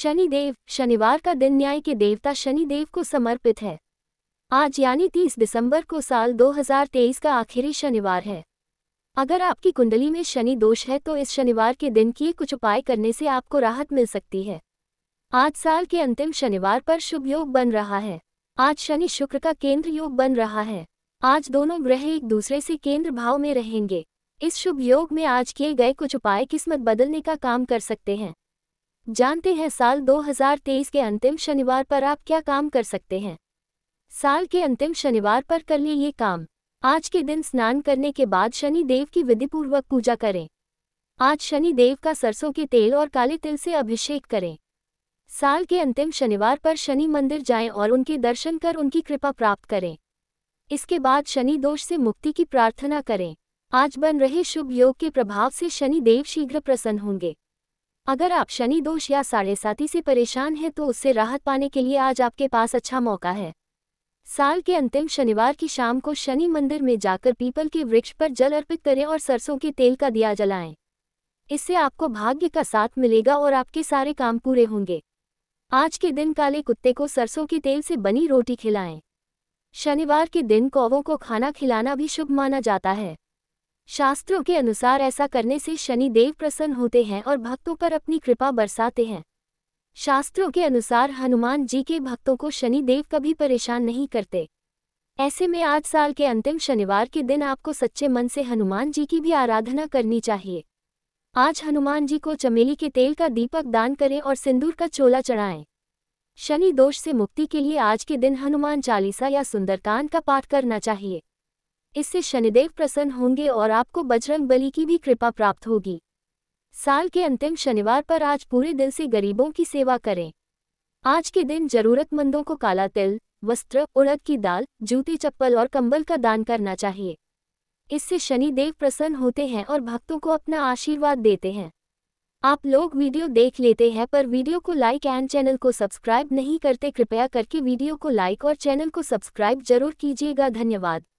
शनिदेव शनिवार का दिन न्याय के देवता शनिदेव को समर्पित है आज यानी 30 दिसंबर को साल 2023 का आखिरी शनिवार है अगर आपकी कुंडली में शनि दोष है तो इस शनिवार के दिन किए कुछ उपाय करने से आपको राहत मिल सकती है आज साल के अंतिम शनिवार पर शुभ योग बन रहा है आज शनि शुक्र का केंद्र योग बन रहा है आज दोनों ग्रह एक दूसरे से केंद्र भाव में रहेंगे इस शुभ योग में आज किए गए कुछ उपाय किस्मत बदलने का काम कर सकते हैं जानते हैं साल 2023 के अंतिम शनिवार पर आप क्या काम कर सकते हैं साल के अंतिम शनिवार पर कर लें ये काम आज के दिन स्नान करने के बाद शनि देव की विधिपूर्वक पूजा करें आज शनि देव का सरसों के तेल और काले तिल से अभिषेक करें साल के अंतिम शनिवार पर शनि मंदिर जाएं और उनके दर्शन कर उनकी कृपा प्राप्त करें इसके बाद शनि दोष से मुक्ति की प्रार्थना करें आज बन रहे शुभ योग के प्रभाव से शनि देव शीघ्र प्रसन्न होंगे अगर आप शनि दोष या साढ़े साथी से परेशान हैं तो उससे राहत पाने के लिए आज आपके पास अच्छा मौका है साल के अंतिम शनिवार की शाम को शनि मंदिर में जाकर पीपल के वृक्ष पर जल अर्पित करें और सरसों के तेल का दिया जलाएं इससे आपको भाग्य का साथ मिलेगा और आपके सारे काम पूरे होंगे आज के दिन काले कुत्ते को सरसों के तेल से बनी रोटी खिलाएं शनिवार के दिन कौवों को खाना खिलाना भी शुभ माना जाता है शास्त्रों के अनुसार ऐसा करने से शनि देव प्रसन्न होते हैं और भक्तों पर अपनी कृपा बरसाते हैं शास्त्रों के अनुसार हनुमान जी के भक्तों को शनि देव कभी परेशान नहीं करते ऐसे में आज साल के अंतिम शनिवार के दिन आपको सच्चे मन से हनुमान जी की भी आराधना करनी चाहिए आज हनुमान जी को चमेली के तेल का दीपक दान करें और सिंदूर का चोला चढ़ाएं शनि दोष से मुक्ति के लिए आज के दिन हनुमान चालीसा या सुंदरकांड का पाठ करना चाहिए इससे शनिदेव प्रसन्न होंगे और आपको बजरंग बली की भी कृपा प्राप्त होगी साल के अंतिम शनिवार पर आज पूरे दिल से गरीबों की सेवा करें आज के दिन जरूरतमंदों को काला तिल वस्त्र उड़द की दाल जूते चप्पल और कंबल का दान करना चाहिए इससे शनि देव प्रसन्न होते हैं और भक्तों को अपना आशीर्वाद देते हैं आप लोग वीडियो देख लेते हैं पर वीडियो को लाइक एंड चैनल को सब्सक्राइब नहीं करते कृपया करके वीडियो को लाइक और चैनल को सब्सक्राइब जरूर कीजिएगा धन्यवाद